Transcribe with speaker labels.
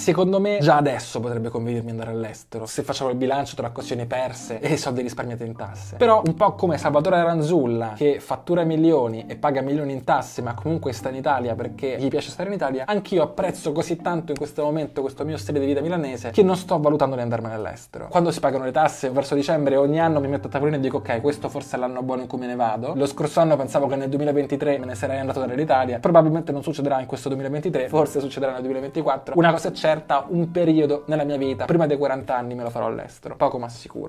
Speaker 1: Secondo me già adesso potrebbe convenirmi andare all'estero, se facciamo il bilancio tra occasioni perse e soldi risparmiati in tasse. Però un po' come Salvatore Aranzulla, che fattura milioni e paga milioni in tasse, ma comunque sta in Italia perché gli piace stare in Italia, anch'io apprezzo così tanto in questo momento questo mio stile di vita milanese che non sto valutando di andarmene all'estero. Quando si pagano le tasse, verso dicembre ogni anno mi metto a tavolino e dico ok, questo forse è l'anno buono in cui me ne vado. Lo scorso anno pensavo che nel 2023 me ne sarei andato dall'Italia, probabilmente non succederà in questo 2023, forse succederà nel 2024. Una cosa c'è certa un periodo nella mia vita, prima dei 40 anni me lo farò all'estero, poco ma sicuro.